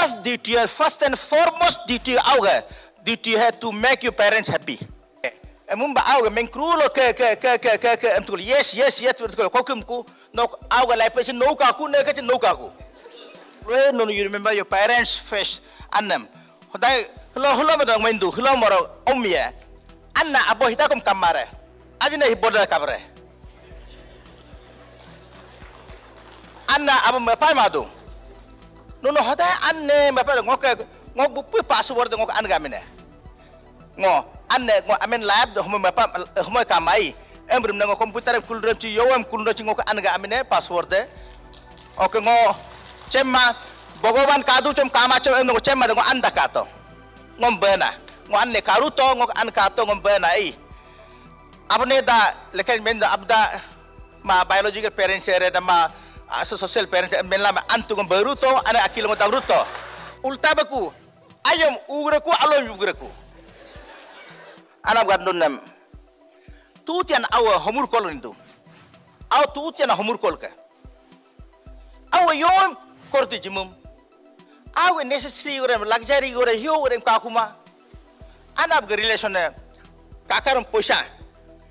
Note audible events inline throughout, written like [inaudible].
first duty, first and foremost duty auge, duty have to make your parents happy. Eh, Mumba auga mengkrulo ke ke ke ke ke ke em tukul yes yes yes tukul kokumku no auga lai pesi no kaku ne kacin no kaku. Re no you remember your parents first annam. Hodai hlo hlo mo dong mendu hlo moro omia. Anna abo hidakum kamare. Ajine hiboda kamare. Anna abo me mepai madu. Nono, hota anne mba pa ngoke ngok bu pa pasu de ngok an gamine ngok anne ngok amen lab de homo mba eh, homo kamai embrum na ngo komputer em ci yowam kulno ci ngok an ga pasu password de oke ngo cemma bogoban kadu cem kama cem ngo cemma de ngo anda kato bena ngok anne karuto ngok an kato ngombena i apne da lekan men abda ma biological parents ere da ma asa ah, sosial parents men lama baru beruto ana akil mo ruto ultabaku ayam ugraku alom ugraku ana gandun nam tutian awa homur kolon awa aw tutian homur kolka awa yon korti jimum awa necessary gore luxury gore hiu gore kuma ana ga relation kakaram poisa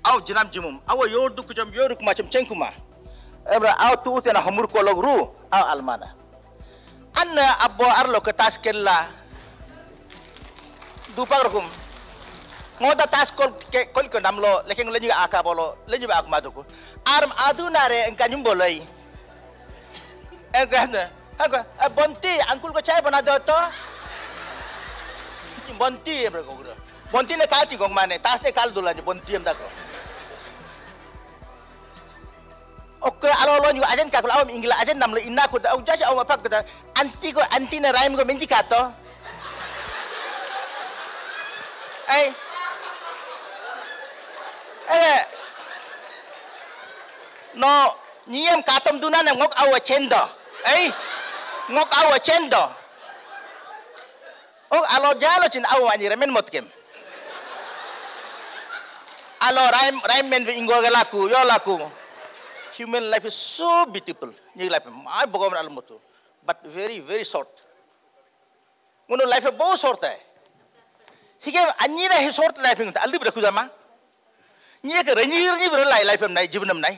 aw jinam jimum awa yoduk yor yoduk macam cengkuma ebra aw tu tena hamur ko log ru aw almana anna abbo arlo ke tas kella du pagrokum ngoda tas kol ke kol ko damlo leken lenyu aka bolo lenyu ba akma duko arm aduna re en kanyum boloi en gana eh, bonti angkul ko chai bana do bonti ebra ko bonti ne kalti ko mane tas ne kal dulanje bonti em dako ok alo lo nyu ajen kakula awam ingila ajen namle inna ko da ujaja awam pak kata anti ko anti na raim ko menji kato ai eh no nyiam katom dunan ngok awa cendo ai ngok awa cendo ok alo jalo cin awa anjir men motkem alo raim raim men ingol laku yo laku human life is so beautiful như life mãi bhagavan alam tu but very very short uno life bahut short hai ಹೀಗೆ ಅನ್ಯದ short life ಅಂತ ಅಲ್ಲಿ ಬಿಡ ಕುದಮ್ಮ ನೀಕೆ ರಂಜೀರ್ ನೀ ಬಿರ ಲೈ ಲೈಫ್ ನೈ ಜೀವನ ನೈ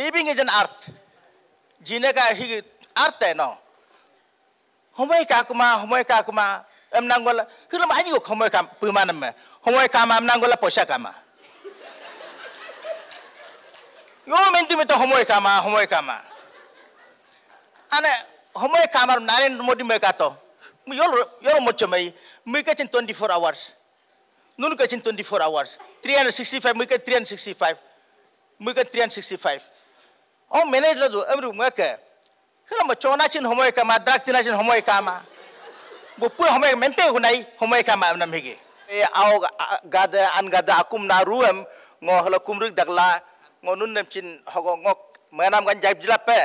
लिविंग इज एन अर्थ जीने का ही अर्थ है ना हमें काकुमा हमें काकुमा एम नांगोला हिलम आनी को हमें काम पुमान में हमें काम एम नांगोला पैसा कामा ngomen tu meto homoe kama homoe kama ane homoe kama narin nomo di mekato mi yolo yolo mo chomei mi kechin 24 hours nunu kechin 24 hours 365 mi ke 365 mi ke 365 o manager do emru mweke hela mo chona chin homoe kama drakti na chin homoe kama bo pu homoe mente gunai homoe kama namhege e awo gada an gada akum na ruem ngo hala kumruk dagla ngonun nem chin hogo ngok menam kan jab jilap pe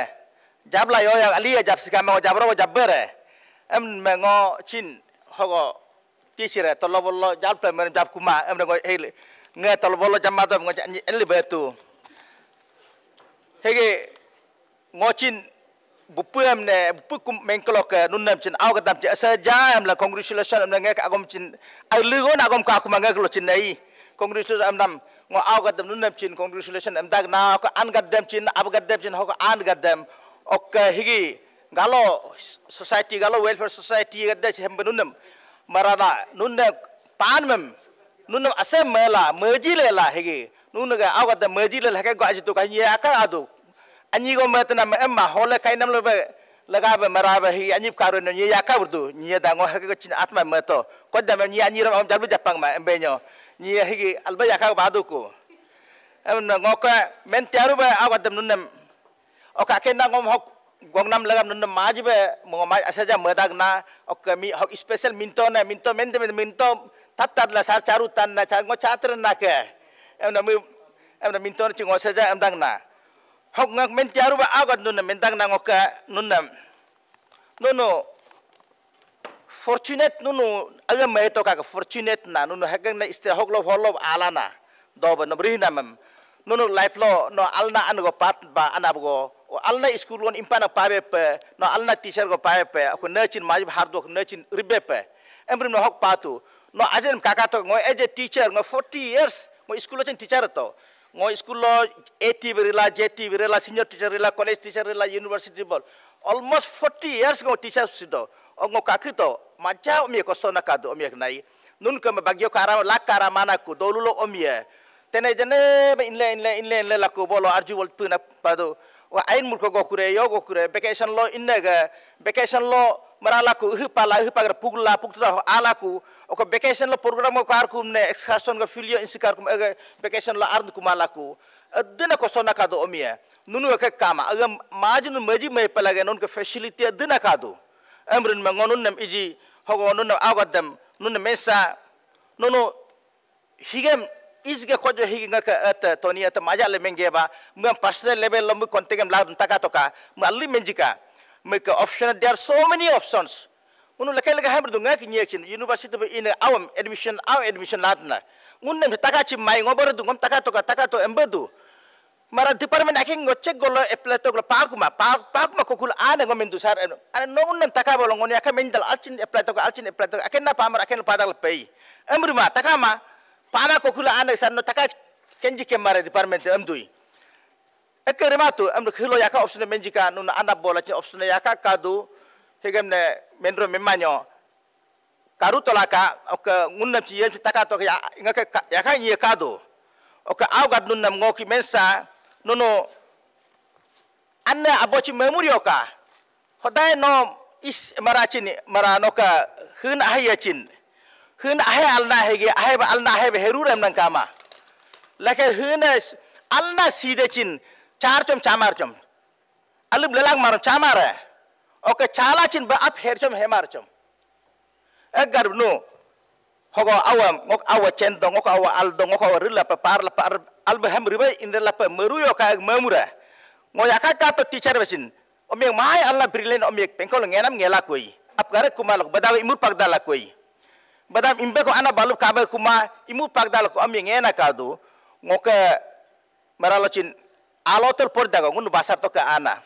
jab la yo yang ali ya, jab sikam ngo jab ro jab bere em mengo chin hogo tisire tolo bolo jab pe men jab kuma em ngo hele nge tolo bolo jam mato ngo eli betu hege ngo chin em ne bupukum mengklok nunnam chin au katam chin saja em la congratulation em nge agom chin ai lugo na agom ka kuma nge klo chin nei Kongresus am nam ngo aw ga dem nunam chin congratulations e am dag na ko an ga dem chin ab ga dem chin ho ko an ga dem ok higi galo society galo welfare society ga de hem nunam marada nunne pan mem nunam ase mela meji lela higi ga aw ga dem meji lela ka ga jitu ka ye aka adu anyi go metna ma emma hole kai nam lobe lagabe marabe hi anyi karo no ye aka burdu nyi da ngo ha ga chin atma meto ko da me nyi anyi ram jal japang ma embenyo ni iya, higi alba yakha baduku em ngoka men tiaru ba agadam nunnam oka kenda ngom hok gongnam lagam nunnam be mo maj asaja madag na ok mi hok special minto na minto men minto tat la sar charu tan na char ngo chatra na ke em na mi em minto chi ngo saja em na hok ngak men tiaru ba agad nunnam men na ngoka nunnam no no fortunate nunu aga mai to ka fortunate na nunu hakang na iste hoglo holo alana do ba nobri na nunu life lo no alna an go pat ba anab go alna school won impana pabe pe no alna teacher go pabe pe ko nerchin majib hardo ko nerchin ribe pe emrim no hok patu no ajen kaka to ngo as teacher ngo 40 years ngo school chen teacher to ngo school lo eti birila jeti birila senior teacher rila college teacher rila university bol almost 40 years ngo teacher sido ongo kakito mancha omie kosona kado omie nai nun kama bagyo kara la kara mana ku dolulo omie tene jene be inle inle inle inle la ku bolo arju wal puna pado wa ain murko go kure yo go kure vacation lo inne ga vacation lo marala ku hu pala hu pagra pugla pugta ala ku oko vacation lo program ko kar ku ne excursion ga filio insikar ku vacation lo arn ku mala ku adina kosona kado omie nunu ka kama agam majun maji me palaga nun ka facility adina kado ma ngonun nam iji hogonun nam agadam nun mesa nunu higem isge kojo higinga ka at toni ta maja le menge ba mu personal level mu kontegem la taka toka mu alli menjika mu ka option there are so many options unu lakai lakai hamr dunga ki nyekin university be ina awam admission aw admission ngun unnem taka chi mai ngobor dungam taka toka taka to embedu mara department aking ngoche golo eplato golo paguma pag pagma kokul ane ngomen dusar ane nongun nan taka bolong ngoni akan mendal alchin eplato ko alcin eplato akan na pamar akan padal pei amruma taka ma pama kokul ane no taka kenji ke mara department amdui ekerima tu amru khilo yaka option e menjika nun anda bola cin option e yaka kadu hegemne mendro memanyo karu tolaka ok ngunnam ci yen taka to ya ngaka yaka nyi kadu ok awgad nam ngoki mensa nono anna abochi memuri ka hodai no is marachin maranoka hun ahayachin hun ahe alna hege ahe ba alna ahe be herur emnan kama lake hun alna sidechin charchom chamarchom alib lelang maram chamare oke chalachin ba ap herchom hemarchom egarb no hogo awa ngok awa cendong ngok awa aldo ngok awa rila pa par la par alba riba indra la pa meruyo ka mamura ngoya ka ka to teacher basin omyek mai alla brilen omyek pengkol ngenam ngela koi apkare kumalok badawi imur pagdala koi badam imbe ko ana balup ka ba kuma imu pagdala ko omyek ngena ka do ngoke maralochin alotol por daga ngunu basar to ka ana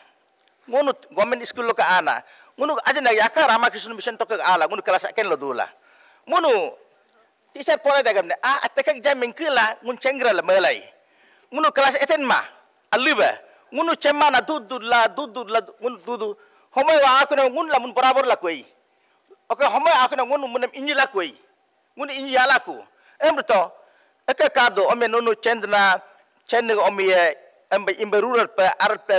ngunu gomen school lo ka ana ngunu ajna yakara ramakrishna mission to ka ala ngunu kelas aken lo dula ngunu ti sai pora daga mne a ah, ataka jamin kila ngun chengra la melai ngunu kelas eten ma aliba ngunu chemma na dudu la dudu la ngun dudu homai wa aku na ngun la mun barabar la koi oke homai aku na ngun mun inyi la koi ngun inyi ya ku emrto eke kado ome nunu chendna chenne ome embe imbe rural pe ar pe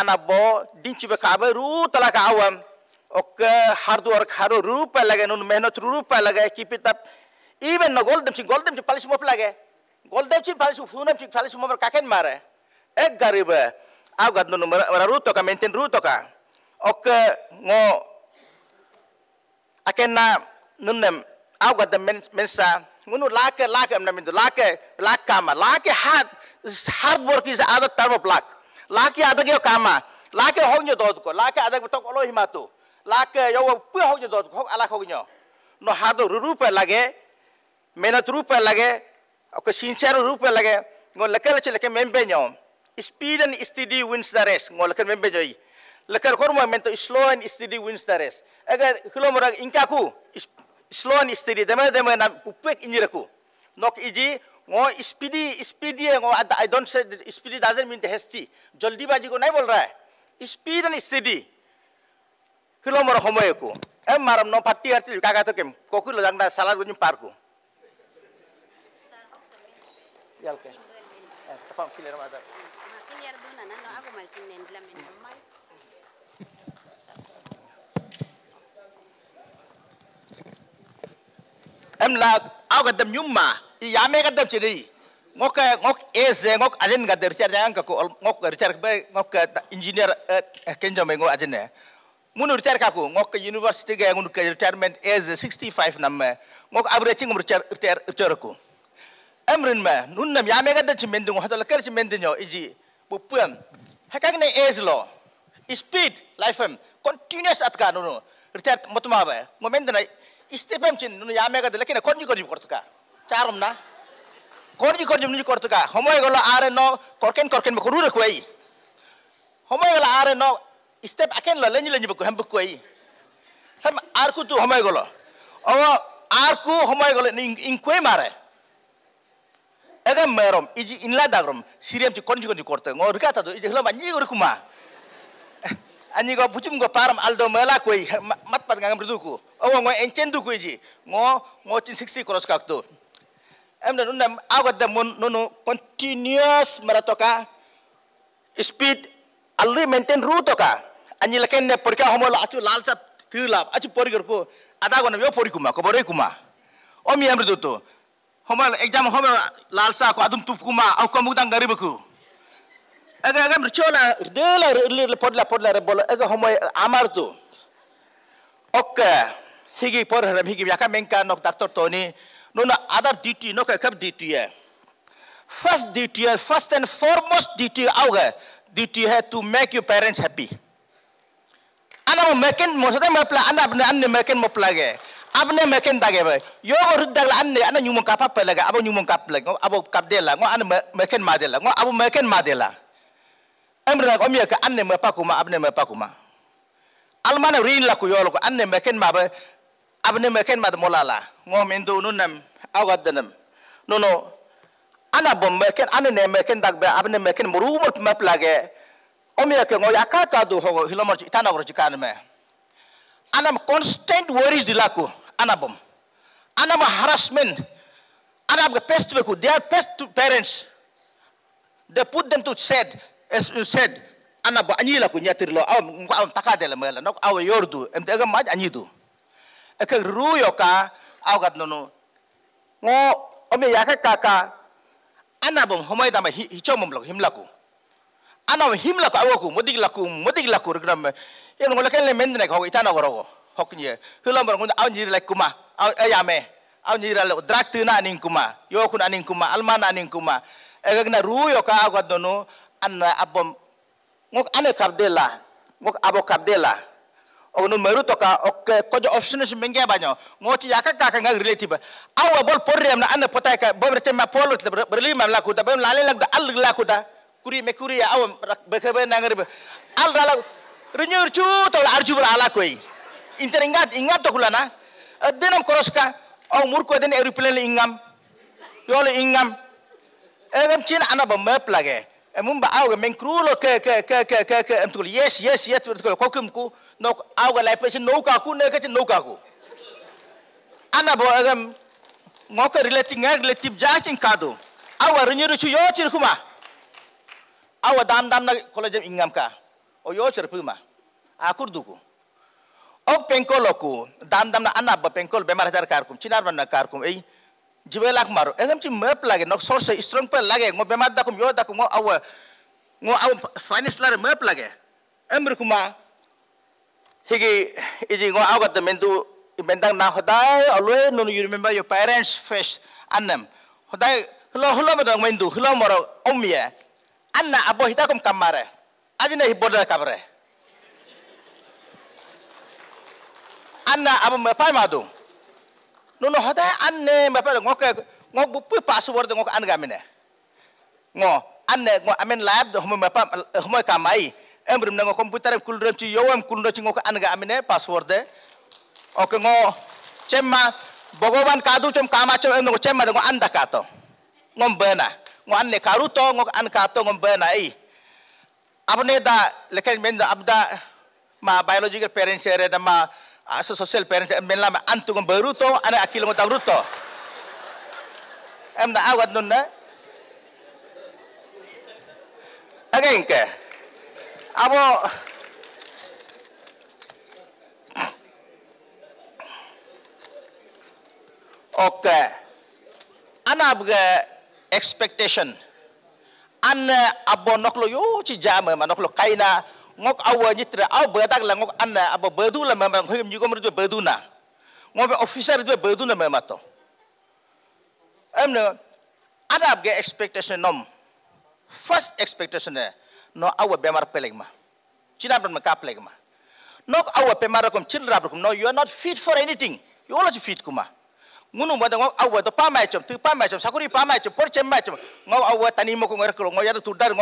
ana bo dinchi be kabe ru talaka awam oka hardu orang haru rupa lagai nun mehnat rupa lagai kipi tap even no gold sing goldem sing paling semua lagai goldem sing paling semua funem sing paling semua kaken mare ek eh, garib au gad nun mara ruto ka maintain ruto ka oka ngo aken na nunem au gad mensa ngunu lake lake amna mindu lake lake kama lake hard hard work is other term of luck lake adagyo kama lake hongyo dodko lake adag tok himatu. लाके यो पे हो जो दो अलग हो गयो नो रूप लगे मेहनत रूप लगे और सिंसियर रूप लगे गो लके लचे speed and steady wins the race गो लके मेम बे जोई लके slow and steady wins the race अगर किलो मोरा इनका स्लो एंड स्टडी देमे देमे ना उपेक इंजिर कु easy speedy speedy I don't say speedy doesn't mean hasty जल्दीबाजी को नहीं बोल रहा है speed and steady hilo moro homo homoyeku ya, em eh, maram no pati arti ya, kaka to kem koku dang da salat gojum parku yalke eh, tapam kiler ma da makin yar duna nan no agu mal cin nendla men mai em la au gadam nyumma i yame gadam ciri ngok ngok eze ngok ajen gadam ciri yang ngok ngok ciri be ngok engineer kenjo mengo ajen ne munu retire kaku ngok university ga ngunu retirement age 65 namme ngok abre ching retire retire retire ko amrin ma nun nam ya mega dat mende ngo hadal kar mende nyo iji bu puam hakak ne age lo speed life em, continuous at ka nuno retire motma ba ngo mende na istepam chin nunu ya mega dal kina konji konji kortuka charum na konji konji nunu kortuka homoy golo are no korken korken ko rure kwai homoy golo are no I step aken lo lanyi lanyi baku ham bu kuwayi, ham arku tu humayi golo. Owa arku humayi golo ni ing kuwayi maare. Eka maerom, iji inla dagrom, siriyamci kondi kondi korta. Ngo rikata do, iji hilo ma nyi go rikuma. [laughs] Ani go pucim go param aldo maela kuwayi, ham matpad nga ngam ridhuku. Owa ngo enchen du kuwayi ji, ngo ngo cin sixti koros kakto. Emda unam awa da nunu continuous maratoka, speed. ಅಲ್ಲಿ maintain ರೂ ತೊಕ ಅಂಜಿ ಲಕನ್ನೆ ಪೊಡಿಕ ಹೊಮಲ ಅಚು ಲಾಲ್ಸ ತಿರ್ಲಾ ಅಚು ಪೊರಿಗರ್ಕು ಅದಾಗೋನ ವ್ಯೋ ಪೊರಿಕುಮ ಕೊಬರೈ ಕುಮ ಒಮ್ಮಿ ಅಮ್ರ ದೂತು ಹೊಮಲ್ ಎಕ್ಸಾಮ್ ಹೊಮ ಲಾಲ್ಸಾ ಕೊ ಅದುಂ ತುಪ್ಕುಮ ಅವು ಕಮುಗ್ದಂಗ್ ಗರಿಬೇಕು ಆಗ ಆಗ ಮೃಚೋಲ ಹೃದಯಲ ಇರ್ಲಿರ್ಲ ಪೊಡ್ಲ ಪೊಡ್ಲ ರೆ ಬೋಲ ಆಗ ಹೊಮ ಆಮಾರ್ತು ಒಕ್ಕ ಹೀಗೆ ಪೊರ ಹರಂ ಹೀಗೆ ಯಾಕ ಮೆಂಕ ನೊಕ್ ಡಾಕ್ಟರ್ ತೋನಿ ನೋನ ಅದರ್ ಡಿಟಿ ನೊಕ ಕಬ್ duty first duty first and foremost duty ಆವಾಗ duty hai to make your parents happy. Ana mo makin mo sa mo pla ana abne anne makin mo pla ge. Abne makin dage ba. Yo go rud dagla anne ana nyumon kapa pla ge abo nyumon kap pla ngo abo kap de la ngo ana makin ma de la ngo abo makin ma de la. Amra ko mi ka anne ma pa kuma abne ma pa kuma. Almana rin la ku yo ko anne makin ma ba abne makin ma de molala. Ngo min do nunam awadanam. No no ana bommeken ana nemeken dagbe abne meken murumur map lage omiya ke ngo yakata du hogo hilomor itana gor jikan me ana constant worries dilaku ana bom ana harassment ana ge pest beku they are pest to parents they put them to sad as you said ana ba anyila ku nyatir lo aw aw takadele mela nok aw yordu em de ga maj anyidu e ke ruyo ka aw gat nono ngo ome yaka kaka anabam homai dama hi hichomam lok himlaku laku himlaku awoku modig laku modig laku regram yen ngol ken le mendne ko itana hok nye hulam rong au nyir lek kuma au ayame au nyir lek drak tuna ning kuma yo kun aning kuma almana aning kuma na ru yo ka agodono an abom ngok ane kabdela ngok abo kabdela ono meru toka ok ko jo option shi menge banyo ngoti yaka ka ka ngang relative awa ya, bol porre na anda potai ka bo rete ma polo te berli ma la kuda bem lale la kuda al la kuri me kuri ya awa be ka be nangar be al la renyur chu to la arju bra ala koi inter ingat ingat to kulana eh, denam koroska au murko den aeroplane ingam yolo ingam egam eh, chin ana ba map lage Eh, mumba auga menkrulo ke ke ke ke ke ke em tukul yes yes yes tukul kokum ku no auga lai pe no ka ku ne ke no ka ku ana bo agam eh, ngoka relati ngag le tip jachin kado awa runyiru chu yochir kuma awa dam dam na kolajam ingam ka o yochir puma akur duku ok penkolo ku dam dam na ana ba penkol bemar jar kar kum chinar ban na kar kum ei jibe lak maru ezam chi mep lage nok source strong pel lage ngo bema dakum yo dakum ngo awa ngo aw finance lare mep lage emri kuma higi iji ngo aw gat mendu mendang na hodai always no you remember your parents fish annam hodai hulo hulo medang mendu hulo moro omye anna abo hidakum kamare ajina hiboda kabre anna abo mepai madu Nono hoda anne mbapa ngok ngok bu pu pasu bor ngok an gamine. Ngo anne ngo amen lab do homo mbapa eh, homo kamai. Embrum eh, ngo komputer kulrem ci yowam kulro ci ngok an gamine password de. Oke ngo cemma bogoban kadu cem kama cem eh, ngo cemma ngo anda kato. Ngom bena. Ngo ane karuto ngok an kato ngom bena i. Apne da lekan men da abda ma biological parents ere da ma Asa ah, sosial parents em lama antung beruto anak akil ngutang ruto. Em na awat nun na. Again ke. Abo Oke. Anak buka expectation. Anak abo noklo yo cijame manoklo kaina ngok awa nyitra aw badak la ngok anna aba badu memang mama ngok nyugo mrdu baduna ngok officer du memang mama to amna adab ge expectation nom first expectation no awa bemar pelegma ma, bram ma ma, nok awa pemar kom chilra bram no you are not fit for anything you all are fit kuma ngunu bada ngok awa to pamai chom tu pamai chom sakuri pamai chom por chem mai ngok awa tanimu mo ko ngor ko ngor ya tu dar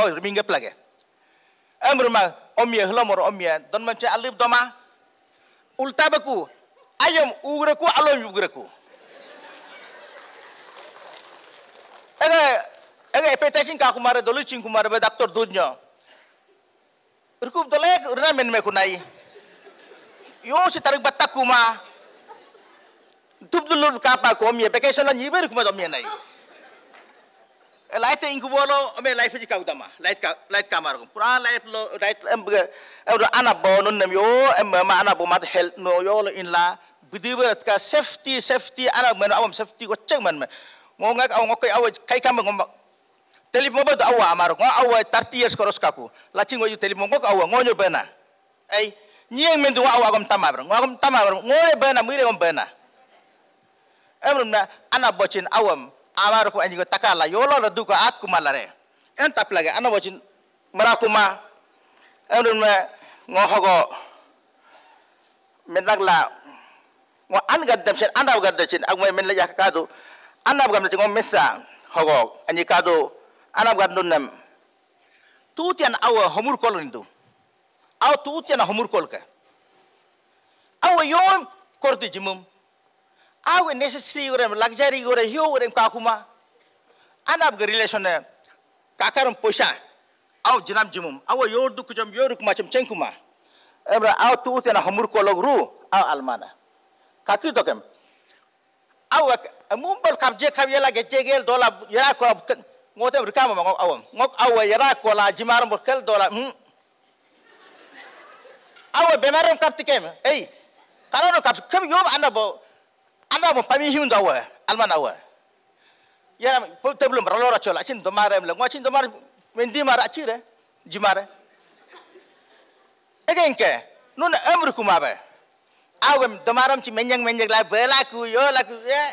امرما امي هلمر امي Don ما alib doma. ultabaku ayam ugraku alon ugraku. ega ega epetashin ka kumara dolu chin kumara be doctor dudnya urkub dole urna men me kunai yo si tarik batakuma kuma tubdulul ko mi vacation la nyiber kuma do nai light ingu bolo me life ji kau dama light ka light kamar ko pura life lo light em bga em ro ana bo non nem yo em ma ana bo mat hel no yo lo in la budi bet ka safety safety ana men awam safety ko ceng man me ngo ngak aw ngok aw kai kam ngom telip mo bet aw amar ngo aw 30 years koros kaku la ci ngo yu telip mo ngok aw ngo nyo bena ei nyeng men do aw agom tamar ngo agom tamar ngo bena mire ngom bena em ro na ana bochin awam awar ko anjing go takala yolo la duka at kumalare lare en taplage ana wajin mara Enun me ngohogo menak la ngo an gaddam sen anda gaddam sen ak moy men la yakka do anda gaddam sen ngo messa hogo anyi kado anda gaddam nam tutian awa homur kolindu awa tutian homur kolka awa yon korti jimum awe necessary gorem luxury gorem hiu ka kuma anab ga relation kakaram poisa au jinam jimum aw yordu kujam yoruk macam cengkuma ebra au tu utena hamur ko logru au almana kaki dokem aw mum bal kabje kabye la gejegel dola yera ko ngotem ma ngok awam ngok e aw yara ko la jimaram bokel dola hmm aw e bemaram kaptikem ei karano kap kem yob anabo ala mo pami hiun dawa alma nawa ya po teblu maralora chola chin to mare mla ngwa chin to mare mendi mara chire jimare egenke nun amru kumabe awem to maram chi menyang menyang la belaku yo laku ye ya.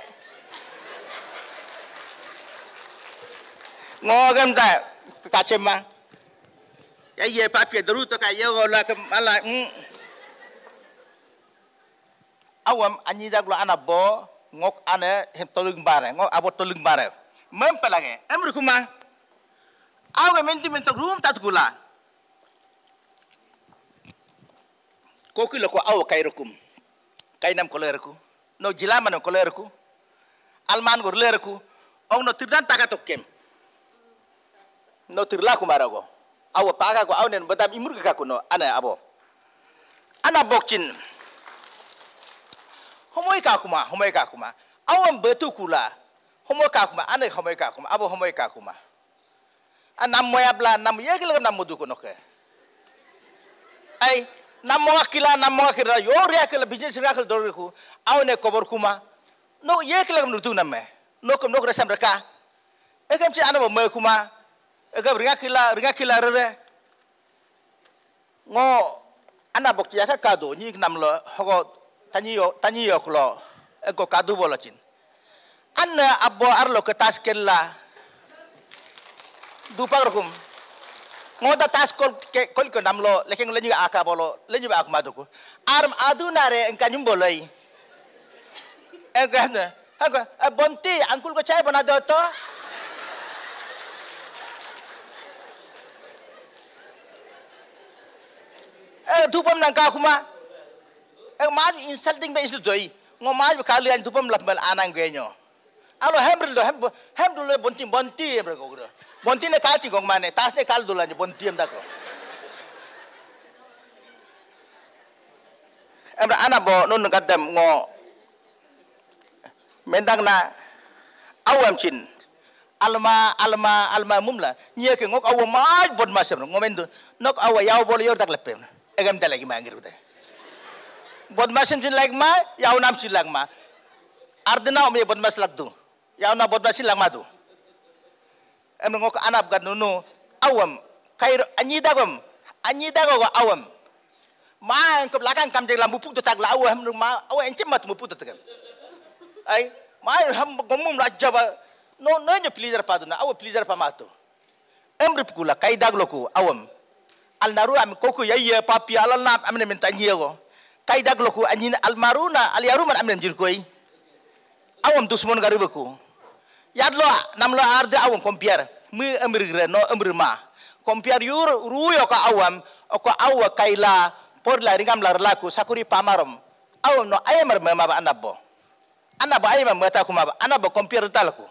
ngogem ta kacema ya ye papi daru to ka ye go la awam anyi gula ana bo ngok ane hem tolung bare ngok abo tolung bare mem pelange emru kuma awga menti mentok rum tat gula koki loko aw kayrukum kainam kolerku no jilama no kolerku alman gor lerku ong no tirdan takatok kem no tirla marago. aw paga ko awnen badam imur ka kuno ana abo ana bokcin homoi kakuma, homoi kakuma. Awam betu kula. Homoi kakuma, ane homoi kakuma, abo homoi kakuma. A nam moya bla, nam yegil nam mudu kunoke. Ai, nam moa kila, nam moa kila, yo reakel business reakel doriku, awne kobor kuma. No yegil nam nutu name. No kom nok resam reka. Ekam si ane mo kuma. Ekam ringa kila, ringa kila rere. Ngo, ana bokti yaka kado, nyik nam lo, hokot, tanyiyo tanyiyo klo ego kadu bolocin anna abbo arlo ke taskel la du pagrokum ngoda tas kol ke kol ko namlo leken lenyu aka bolo lenyu ak maduko arm adunare enkanyum boloi engana haka anu. eh, bonti angkul ko chai bana doto eh dupam nang kuma Ek maju insulting be isu doi. Ngo maju kali an dupam lap mal anang genyo. Alo hembril do hem hem dulu bonti bonti emre ya, kogro. Bonti ne kati gong mane tas ne kal dulu bonti em dako. Emre ana bo nun dem ngo mendang na awam chin alma alma alma mumla nye ke ngok awu maj bod masem ngomendo nok awu yaw bol yor dak lepem egam dalagi mangir udah बदमाशी लागमा ma. नामची लागमा अर्ध नाव मी बदमाश लागतो na ना बदमाशी ma तू em ngok anap gad nunu awam kair anyi dagom anyi dago awam ma en ko lakan kam je lambu puk tak awam ham ma aw en chemat mu put tak ai ma ham gomum rajja ba no no nyu pleaser pa na, aw pleaser pa mato em rip kula kai daglo ku awam al naru am koku yayye papi alal nap amne min tanyego kaidagloku anjina almaruna aliyaruman amnan jirkoi awam dusmon garibaku yadlo namlo arde awam kompiar mi amrigra no amrima kompiar yur ruyo ka awam oko awa kaila porla ringam larlaku sakuri pamarom awam no ayamar mama anabbo anabo ayamar mata kumaba anabo kompiar talaku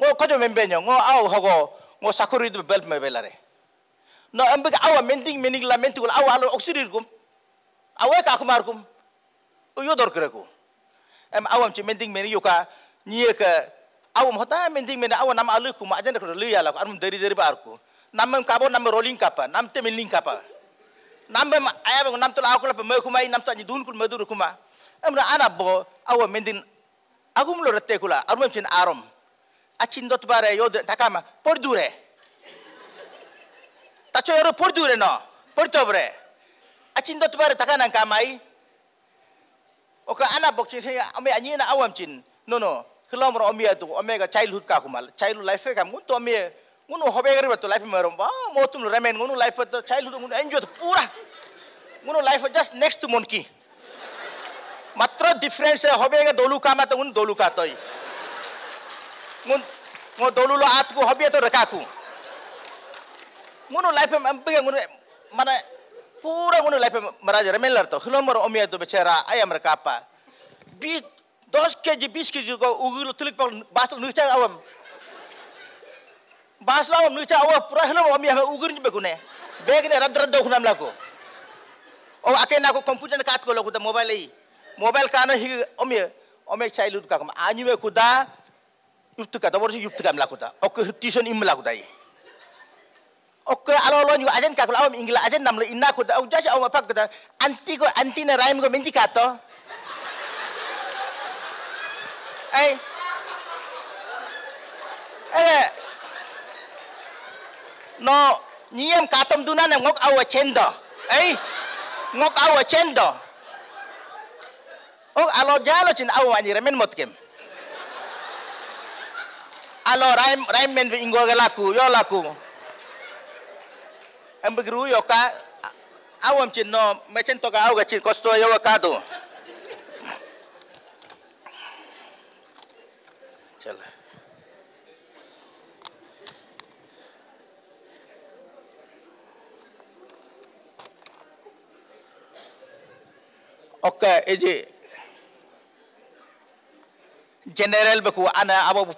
ngo kojo membenyo ngo aw hogo ngo sakuri belt belare no ambik awa menting mening lamentul awa alo oksidir kum awai ka kumar kum uyo dor em awam ci mending meni yuka niye ka awam hota mending meni awam nama alu kum ajan ko lu yala anum dari dari bar ku nam kabo nam rolling kapa nam te meling kapa nam ayam ayab nam to akul pe me kumai nam to ni dun kul medur kuma emra ana bo awam mending agum lo rete kula arum cin arum acin dot bare yo takama por dure tacho yoro por dure no por dobre achin do tubare takanan kamai oka ana bokchi he ame anyi na awam chin no no khilom ro omia tu omega childhood ka kumal childhood life ka mun to amie ngunu hobe gari to life merom ba mo tum remen ngunu life to childhood ngunu enjoy to pura ngunu life just next to monkey মাত্র difference হবে দলুকা মাতে উন দলুকা at মুন মো to আতকু হবে তো রেকাকু মুনু লাইফে মানে pura uno lepe maraja remelar to hlomor omia do becera ayam rekapa bi dos ke ji bis ke ji go uguru tilik pa basla nucha awam basla awam nucha awam pura hlom omia ga ugur ni begune begne rad rad dokhna mlako o akena ko computer na kat ko lokuta mobile ai mobile kana hi omia omia chailud ka kam anyu me kuda yuptuka da borsi yuptuka mlako ta ok tison im mlako dai ok alo lo juga ajen ka ko awam ingla ajen nam le inna ko da au jash awam pak da anti ko anti na raim ko menji ka to ai eh. eh no niem ka tom duna na ngok awa chendo ai eh. ngok awa chendo ok alo jalo chin awam ani remen motkem alo raim raim men ingo ga laku yo laku ambigru yo ka awam chin no chen to ka aw ga chin kosto yo ka tu chala eje general beku ana abu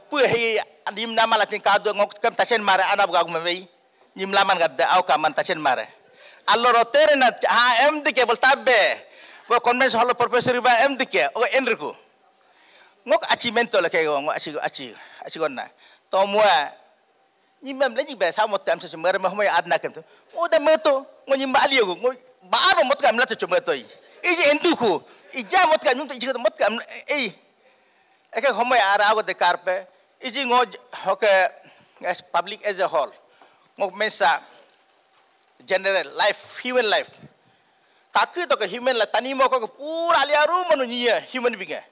dim na nama ka kadu ngok kam tasen mara ana buka aku nyim laman gadde aw ka man tachen mare allo ro tere na ha em dike bol tabbe go conference hall professor ba em dike o enriku ngok achievement to ke go achi achi achi gonna to moa nyimam le jibe sa mot tam se mer ma hoy adna to o da meto ngo nyim ba aliyo ngo ba aro mot kam lati chuma toy iji enduku ija mot kam nyum to iji mot kam ei ek homoy ara go de karpe iji ngo hoke as public as a whole ngok mensa general life human life ta takut to human la tani mo ko pura ali aru manu nia human being à.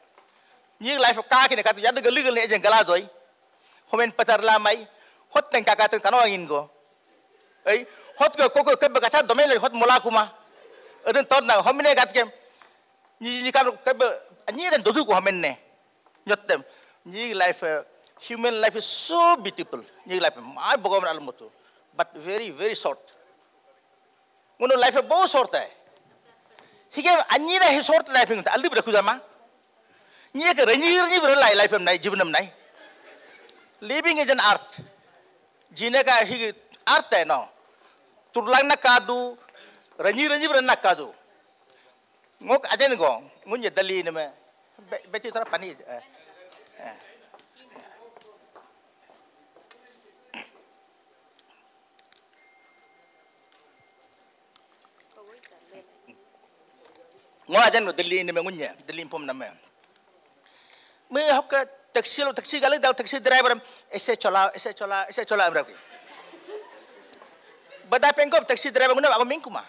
ni life cái cái kine katu yadu gali gali ejen gala nay bắt patar la mai hot teng kaka teng kano angin go ei hot cái ko cái ke bakacha domen le hot mola kuma eden cái na homine gat cái ni ni kam ke ni den của hôm nay ne nyotem ni life human life is so beautiful ni life mà bao mai bogom almutu but very, very short. उनीहरूको life बहुत short है ठीक है अन्य रहे short life में अल्ली बरखु जमा ये एक रंजीर नहीं बरल लाइफ में नहीं जीवन में नहीं लिविंग इज एन अर्थ जीने का ही अर्थ है ना तुरलंग ना कादू रंजीर रंजीर बरल ना कादू ngok ajen go ngunye dalin me beti tora pani งาจันโนดลีนเมงุญเดลีพมนเมเมื่อฮกแท็กซี่รถแท็กซี่กันเลยเดาแท็กซี่ดรายเวอร์เอเซชอลาเอเซชอลาเอเซชอลาอะไรแบบนี้บัดนี้เป็นก็แท็กซี่ดรายเวอร์คนนั้นว่าก็มิงคุมา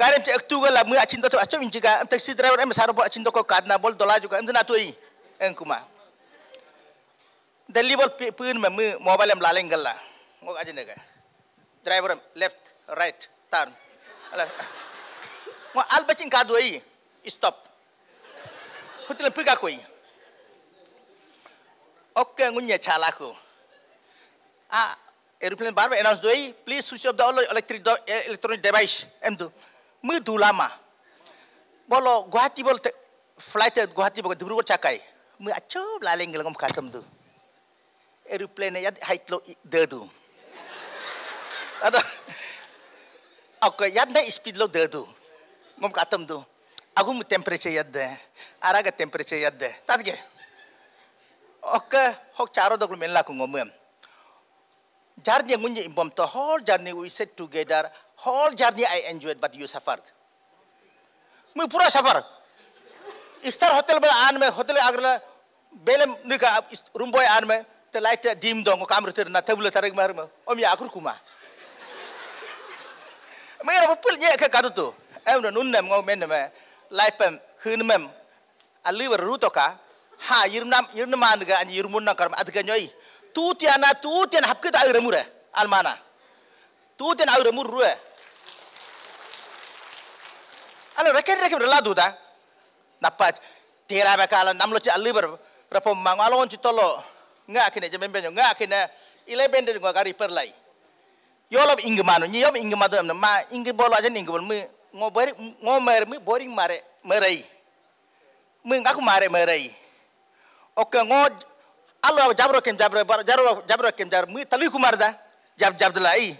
การันต์จะตู้ก็แล้วเมื่ออาชินตัวตัวอาชอบมิงจิกาแท็กซี่ดรายเวอร์เอ็มสารบอลอาชินตัวก็การ์ดนาบอลดอลลาร์จุกันเดินาตัวนี้เอ็งคุมาเดลีบอลปืนเมื่อมือโมบายเล่มลาเลงกันละงกอาจินเด็กดรายเวอร์เล็ฟต์ไรท์ทาร์นอะไร Mo alba ci kaddu yi stop. Hutle pika ko yi. Okke ngun ye chala ko. A ah, aeroplane barba announce do please switch off the all electric eh, electronic device emdu. Mu du lama. Bolo guati bol flight guati bol dibru ko chakai. Mu acho la lengel ngom khatam du. Aeroplane ya height lo dedu. Ada Okay, yang dah speed lo dedu. mum aku mu temperature yadde araga temperature yadde tadge oke, hok charo dok mella ku ngomem journey munje imbom to whole journey we sit together whole journey i enjoyed but you suffered mu pura suffer Istar hotel bal an me hotel agrela belem nika room boy an me te light dim dong kamar ter na table tarik marma om ya akru kuma Mengira pupil nye e ke kadu tu. เอ็มรนุ่นเนมงอเมนเนมไลฟ์เป็นคืนเมมอันลีบรู้ตัวค่ะฮ่ายืมน้ำยืมน้ำมันกันยืมมุนนักกรรมอธิกันย่อยทูเตียนาทูเตียนฮับกิดเอาเรื่องมืออัลมานาทูเตียนเอาเรื่องมือรู้เออัลลอฮ์รักเห็นรักเหนเราลดูด้ะนับปัดเทระเบกาลันน้ำลดจอัลลีบรรับผมมังอัลลอฮ์จิตตโลง่าขึ้นจะเป็นเป็นอย่างง่าขึ้นเนี่ยอิเลเบนเด็กกว่การีเปอร์ไลยอมบอิงกมานุยอมอิงกมาตัวนั้นมาอิงกบอลอาจารย์อิงกบอลมือ ngobari ngomer mi boring mare merai, mung aku mare merai. oke ngod alo jabro kem jabro bar jabro jabro kem jar mi tali kumar da jab jab dalai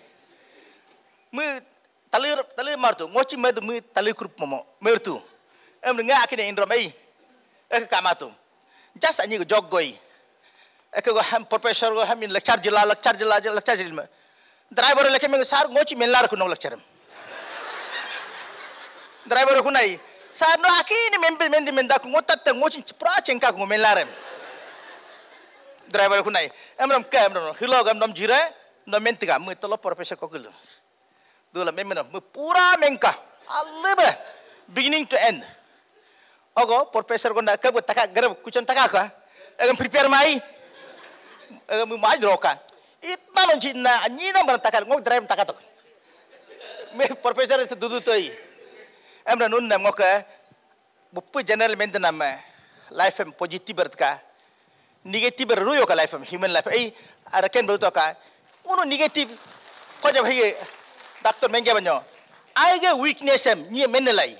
mi tali tali martu ngochi medu mi tali krup momo mertu em nga akine indrom ei ek kamatu jas anyi jog goi ek go ham professor go ham lecture jila lecture jila lecture jila driver lekem sar ngochi menlar kunong lecture driver kunai saat no akini membe mendi menda ku ngota te ngochin cengka ku melarem driver kunai emram ka emram hilang gam dom jira no menti ga mu tolo professor kokul dula memram mu pura mengka beginning to end ogo profesor ko na takak, bu taka takak kuchon taka prepare mai egam mai droka itna no jinna anyina bar taka ngok drive taka me profesor itu dudutoi. em ra nun nem ngok bupu general mend nam life em positive bert ka negative ru yo ka life em human life ei ara ken bru to ka uno negative ko jab hege doctor menge banyo आएगे weakness एम ये मैंने लाई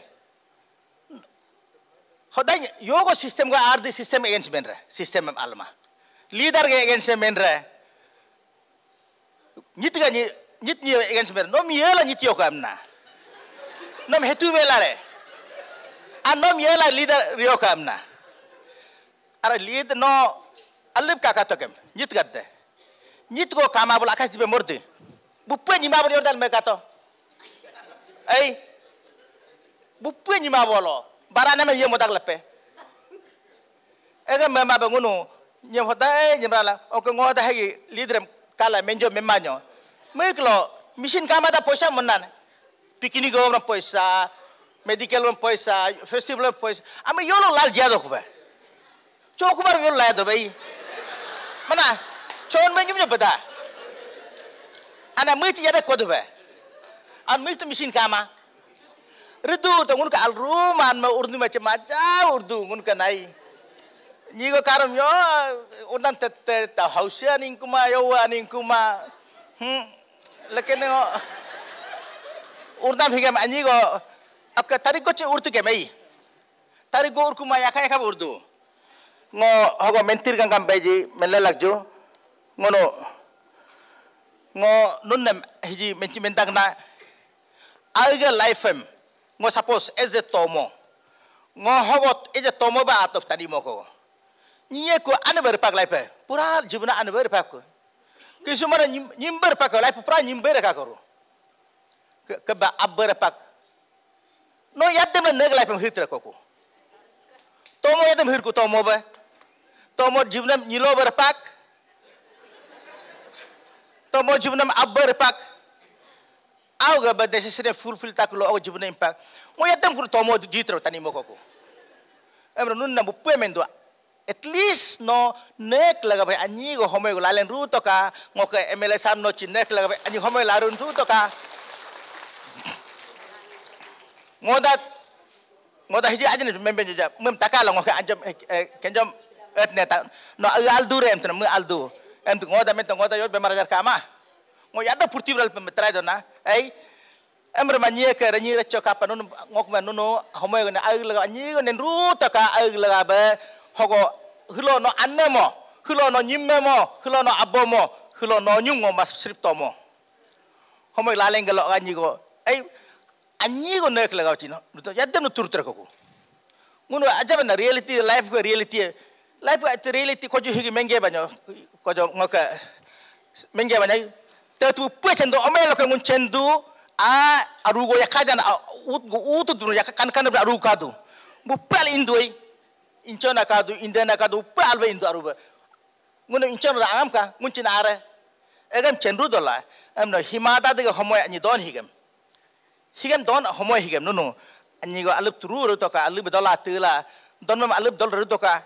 हदाई योग system का आर दी सिस्टम एगेंस्ट मेन रहे सिस्टम एम आलमा लीडर के एगेंस्ट मेन रहे नित का नित नियो एगेंस्ट मेन नोम ये ला नित योग एम ना nom hetu belare anom yela ya leader kamna, ara lead no alib kaka tokem nyit gadde nyit go kama bul akas dibe morde bu pe nyima bul yordal mekato ay bu pe nyima bolo barana me yemo dag lepe ega mema bangunu nyem hoda e nyemrala o ko hegi leaderem kala menjo memanyo meklo mission kama da posha monnan piknik में पैसा मेडिकल में पैसा फेस्टिवल में पैसा আমি yellow লাল জিয়া দখবে চোখবার ইয়োলো লায়া দবে মানে চোন মেঞ্জুম যে বদা আনা মিচ ইয়াদে কদবে আন মিচ তো মিশিন কামা রিদু তো উনক আল রুম আন মা উর্দু মেচে মাজা উর্দু উনক নাই নিগো কারম ইয়ো উনান তে তে হাউসিয়া নিংকুমা ইয়োয়া নিংকুমা হুম লেকিন urdan anigo abka tarigoche urtuke mei tarigo urku ma yaka yaka urdu ngo hogo mentir gangam beji melle lagjo ngono ngo nunne hiji menchi mendang na alga lifem ngo suppose as a tomo ngo hogot as a tomo ba atop tani moko nye ko anber pak life pura jibna anber pak ko kisumara nyimber pak life pura nyimber ka karo Keba ba pak no yaddem na nagla pem hitra koko tomo yaddem hirku tomo ba tomo jibnam nilo bar pak tomo jibnam abbar pak aw ga ba necessary fulfill tak lo aw jibnam pak mo yaddem kur tomo jitro tani mo koko amra nun na bupe mendo at least no nek lagabe anyi go homoy go lalen ru to ka ngoke mla sam no chi nek lagabe anyi homoy larun ru to ka ngoda ngoda hiji ajin membe jaja mem takala ngoka ajam eh, eh, kenjam etne eh, ta no aldu rem tan aldu em ngoda men ngoda yod be marajar kama ngo yada purti bral pe metra dona ai em rema nye ke renyi re choka pa nun ngok men nuno homo e ne agla nyi ne ruta ka agla be hogo hilo no annemo hilo no nyimmemo hilo no abomo hilo no nyungo mas sriptomo homo e laleng galo anyi go ai anyigo nek lagao chino ruto yadem no turtra koku ngunu ajaba na reality life go reality life at reality koju higi menge banyo kojo ngoka menge banyo tetu pe chendo omelo ko ngun chendu a ah, arugo yakaja na ut go utu dun yakakan kan arugo kadu bu pal indoi eh. inchona kadu indena kadu pal be indu nguno incho inchona angam ka ngun chinare egam eh, chendu dola amno himada de homoya ni don higam higem don homoy higem no no anyi go alup turu ro toka alup dol atila don mem alup dol ro toka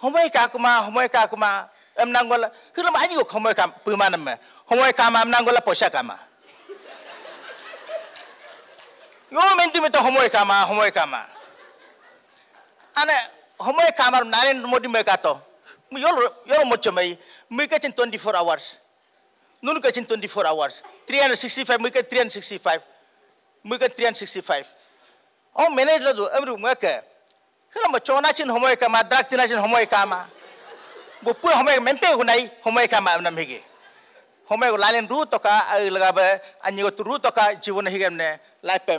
homoy ka kuma homoy ka kuma em nangol hilam anyi go homoy ka pumanam me homoy ka mam nangol posha kama yo mentu me to homoy kama homoy kama ane homoy kamar nalen modim me kato mi yol yol mocho mai mi kachin 24 hours nunu kachin 24 hours 365 mi kachin 365มือกันเตรียน65อ๋อเมเนจดูเอ็มรู้เมื่อเกคือเรามาโจนาชินหอมไอกามาดรักตินาชินหอมไอกามาบุปผหอมไอเมนเป้กุไนหอมไอกามาอันนั้นเฮกีหอมไอกุลาเลนรู้ตกะเออลกาเบอันนี้ก็ตรู้ตกะชีวิตเฮกันเนี่ยไลฟ์เป็น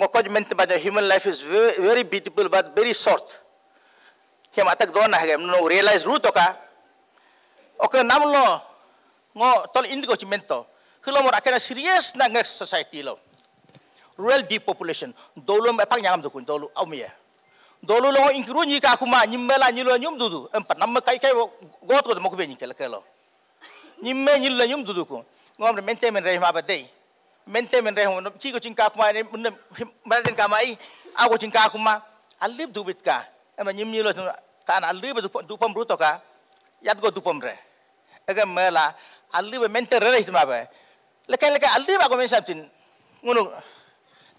งกจเมนต์มาจะ human life is very very beautiful but very short เขมาตักโดนนะเฮกันโน realize รู้ตกะโอเคน้ำล้องอตอนอินดิโกจเมนต์โตคือเราหมดอาการ serious นะเง society เรา rural depopulation dolu me pak nyam dukun dolu amie dolu lo inkru ni ka kuma nimmela ni lo nyum dudu em pat nam kai kai got ko mo ko be ni kala kala nimme ni lo nyum dudu ko ngom re mente men re ma ba dei mente men re hono ki ko chin ka kuma ne mun ma den ka mai a ko chin ka kuma alib dubit ka em nim ni ta kan alib du pom bruto ka yat go du pom re aga mela alib e mente re re ma ba lekan lekan alib ko men tin, ngono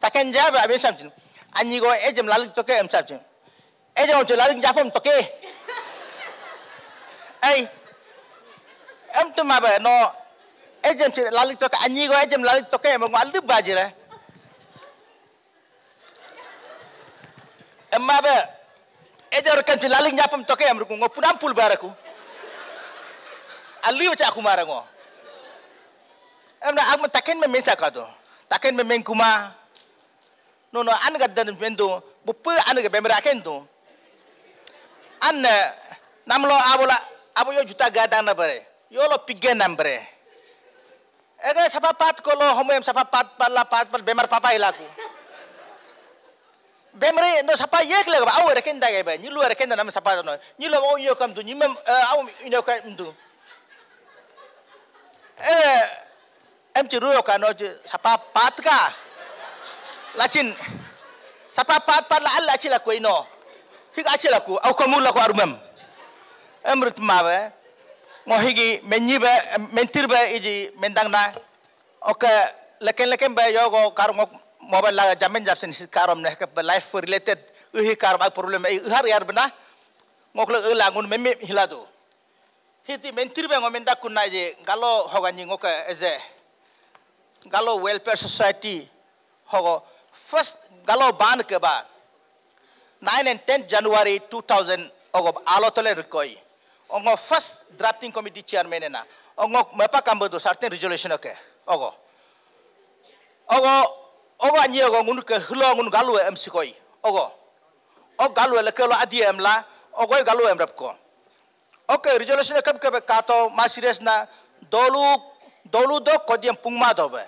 taken jabe abin samtin anyi go ejem eh, lalik toke em samtin ejem eh, untuk lalik japom toke ai [laughs] em tu mabe no ejem eh, ti lalik toke anyi go ejem lalik toke em go alu lah. em mabe, ba ejer kan ti lalik japom toke em rukungo punam pul baraku ali [laughs] baca aku marah ngo em na aku taken me mesa kado taken me mengkuma nono an ga dan fendo bupe an ga bemra kendo an namlo abola abo yo juta ga dan na yo lo pigge nam bare ega sapa pat ko lo homo em sapa pat la pat pal bemar papa ilaku bemre no sapa yek le ba awere kenda ga ba nilu ere kenda nam sapa no nilu o yo kam du nimem e, au ino ka ndu eh em ci ruyo ka no sapa pat ka la chin sapa pat pat la alla chi la ko ino hig achi la ku au komun la ko arumem emrut mawe ngo higi menyibe mentirbe iji mendangna oke leken leken be yogo karmo mobile la jamen japsen his karom ne ke life related uhi karom ai problem ai har yar bena hila e langun memme hilado hiti mentirbe ngo menda kunna je galo hoganyi ngoke eze galo welfare society hogo first galo ban ke ba 9 and 10 January 2000 ogo alotole rikoi ongo first drafting committee chairman na ongo mepa kambodo certain resolution oke, ogo ogo ogo anyi ogo ngun ke hlo ngun galu MC koi ogo o galu le ke lo adi em la ogo e galu em rap ko oke resolution ke ke ka to ma serious na dolu dolu do kodiam pungma dobe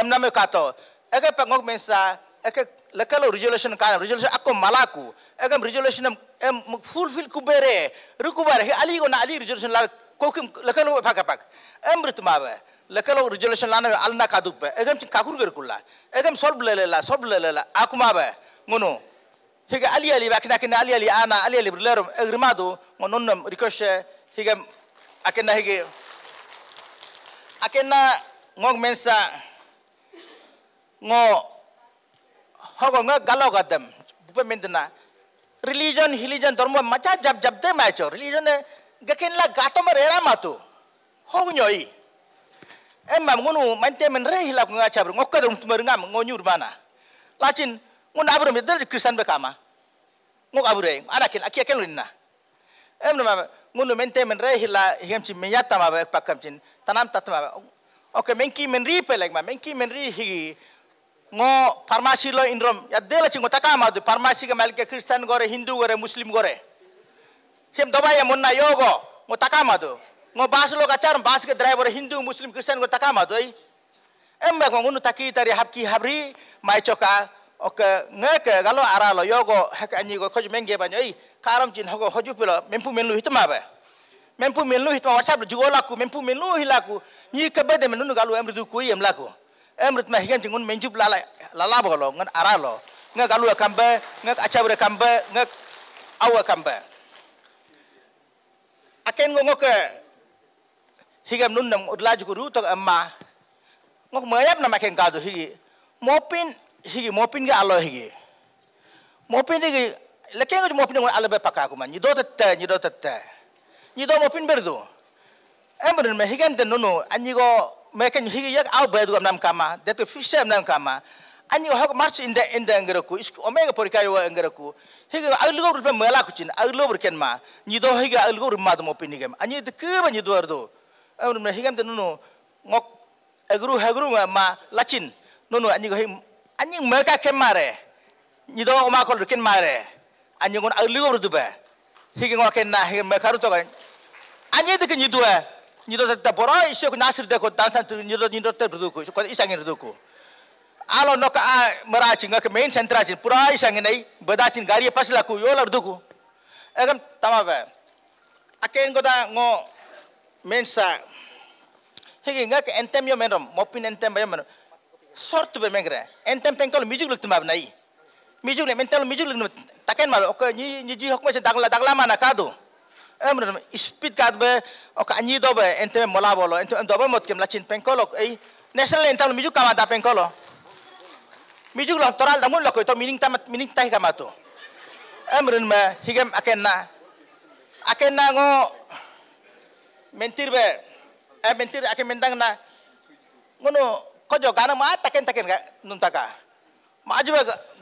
em name ka to Eka pengok mensa eka lekalo resolution kana resolution aku malaku Eka resolution em fulfill kubere rukubare he ali gona ali resolution la kokim lekalo phaka pak amritmawa lekalo resolution lana alna Eka egam kakur ger kulla egam solve lelela solve Aku akumawa ngono Hingga ali ali akhirnya kina ali ali ana ali ali lerum egrimadu ngonon request hige akena hige akena ngog mensa ngo hago nga galo gadam bupe mendna religion religion dharma macha jab jab de ma cho religion ne gakin la gato ma rera ma tu hog nyoi em mam ngunu mante men re hilap nga chabru ngokka dum tumar ngam ngo nyur bana lachin ngun abru me dal kristen be kama ngok abru e ada kin akia ken linna em nama ngunu mente men re hila him chi meyata ma ba pakam chin tanam tatma oke menki men ri pe lek ma menki men ri higi ngo pharmacy lo indrom ya dela chingo taka ma du pharmacy ke malke christian gore hindu gore muslim gore hem doba ya munna yogo ngo taka ma du ngo bas lo ka char bas ke driver hindu muslim christian gore taka ma du ai em ba ngo nu taki tari hab ki habri mai choka ok nge ke galo ara lo yogo hak anyi go khoj mengge ba nei karam jin hogo hoju pilo mempu menlu hitma ba mempu menlu hitma whatsapp jugo la ku mempu menlu hilaku ni ke ba de menunu galo emru du ku yem la ku emrit eh, mahigan tingun menjub lala lala bolo ngan aralo ngak alu kamba ngak acabre kambe ngak awa kambe aken ngok ngok higam nun nam udlaj guru to amma ngok mayap nama kado higi mopin higi mopin ga alo higi mopin higi lekin ngot mopin ngon alabe pakaku man yido tete yido tete yido mopin berdu emrin eh, mahiyan tenunu anyigo maken yak au bayadu amnam kama datu fisha amnam kama anyi hok march inda inda ngaraku isku omega porika yo ngaraku higi aglo bur pem mala kucin aglo bur ken ma nyi do higi aglo bur ma do mo pinigam anyi de ke ba do ardo amru me higam de nunu ngok agru hagru ma lacin nunu anyi go anyi meka ken mare nyi do ma kol ken mare anyi ngon aglo bur du ba na higi mekaru to kan anyi de ke do 너도 됐다 보라 이씨 그 나스를 대고 난산 들 너도 너도 때 부르고 그 이상이 부르고 알로 너가 아 뭐라 진가 그 메인 센터 아진 보라 이상이 나이 보다 진 가리에 빠실라 그 요라 부르고 그럼 담아봐 아까인 거다 뭐 멘사 이게 인가 그 엔템이요 멘럼 모핀 엔템이요 멘럼 sort be mengre entem pengkol mijuk lu tumab nai mijuk le mental mijuk lu takain mal ok ni ni ji hok ma se dagla dagla mana kadu emran speed kad be ok anyi do be ente mola bolo ente do be mot kem la chin penkolo ei national entam miju kama ta penkolo miju lo toral da mun lo ko to mining tam mining tai kama to emran ma higam akenna akenna ngo mentir be eh mentir akem mendang na ngono kojo kana ma taken taken ga nuntaka Maju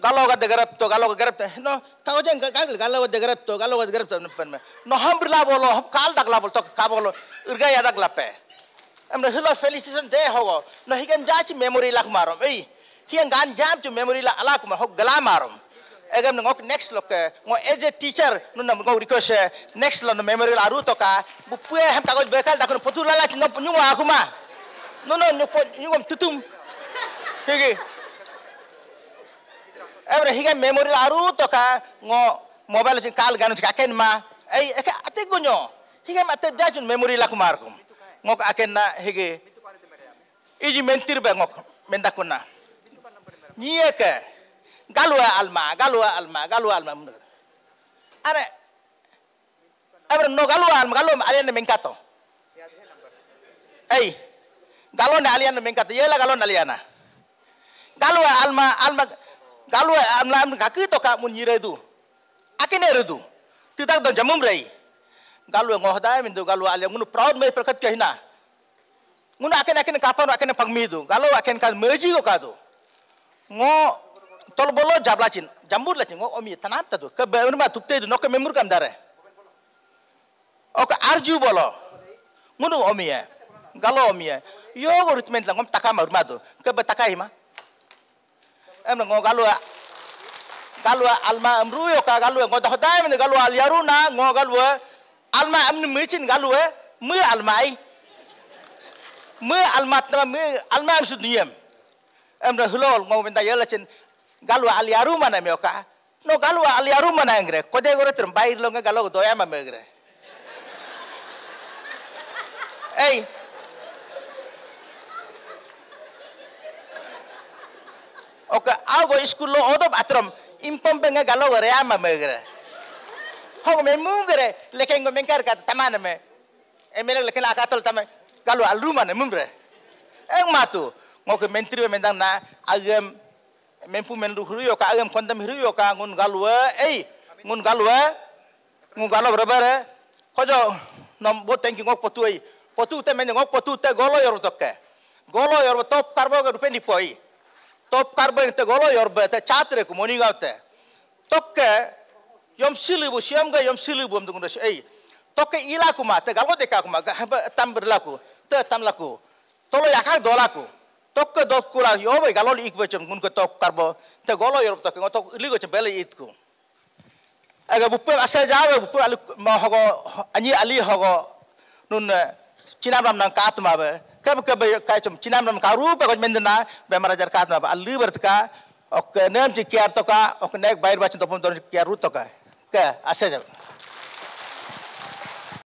galau ga degarap to galau ga garap no ka go jeng ka galau ga degarap to galau ga degarap ta pen me no ham birla bolo ham kal dagla bol to ka bolo urga ya dagla pe amne hilo felicitation de hogo no higen jachi memory lak marom ei hian gan jam chu memory la alak ma hok gala marom egam no next lok ngo as a teacher no nam go request next lo no memory la ru to ka bu pue ham ka go bekal dakon potu la la chino punyu ma akuma no no nyukom tutum एब्रे higa memori आरु तोका ngo mobile jin kal ganu jika ken ma ai eka ate gonyo higa ma te dajun memory laku kumar ngo ka ken na higi iji mentir be ngo mentakunna. kuna nie ke galua alma galua alma galua alma are ebre no galua alma galwa alian mengkato ai galon alian mengkato yela galon aliana Galua alma alma kalau amla eh, am gaki to ka mun yire du redu tidak don jamum rei Kalau ngoh e min do galu ale mun proud mei prakat kahina mun akin akin kapan akin pagmi itu? Kalau akin kan meji go ka du ngo tol bolo jabla chin jambur ngo omi tanap tadu, du ke ber ma tupte du nok memur kam dare ok arju bolo mun omi ya e. Kalau omi ya yo go ritmen la ngom takama rumadu ke betaka em na galua galua alma amru yo ka galua ngo dah dai men galua al yaruna ngo galua alma amni michin galua mui almai mui almat na mui alma am sudniyam em na hulol ngo men da yela chin galua al yaruma na ka no galua al yaruma na engre ko de gore trum bair lo nga galo doya ma megre ei Oke, ago school lo odob atrom impom benga galo gore ama megre hogo me mungre lekengo mengkar kat tamana me emele leken akatol tame galo aluma ne mungre eng matu ngoke mentri mendang na agem mempu menru huru yo ka agem kondam huru yo ka ngun e ei ngun e ngun galo berber kojo nom botengki ngok potui potu te men ngok potu te golo yor tokke golo yor top tarbo ga rupen dipoi top karbo golo yorbe te chatre ku moni gaute tokke yom silibu siam ga yom silibu am dungna ei tokke ke ilaku ma te galgo deka ku Hamba tam berlaku, te tam laku. ku tolo yakak dola ku ke dok kurang, yobe galol ik bechum kun ko tok karbo te golo yorbe tokke ngotok ligo chum bele it aga buppe asal jawe buppe ali ma hogo ani ali hogo nun eh, chinabam nang katma be kab kab kai chum chinam nam karu pa kon mendna be mara jar kat ma alli bert ka ok nem chi kyar to ka ok nek bair bachin to pom don kyar ru to ka ka ase jab